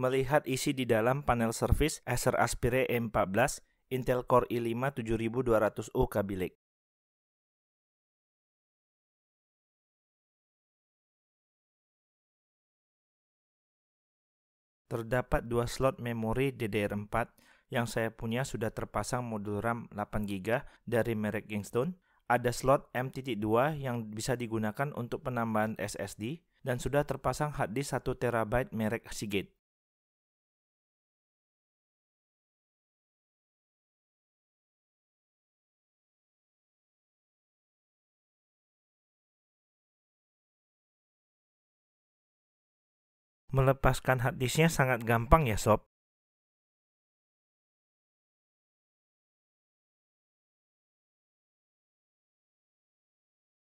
melihat isi di dalam panel service Acer Aspire M14 Intel Core i5 7200U Kaby Lake. Terdapat dua slot memori DDR4 yang saya punya sudah terpasang modul RAM 8GB dari merek Kingston. Ada slot M.2 yang bisa digunakan untuk penambahan SSD dan sudah terpasang hard disk 1TB merek Seagate. melepaskan hard sangat gampang ya sob.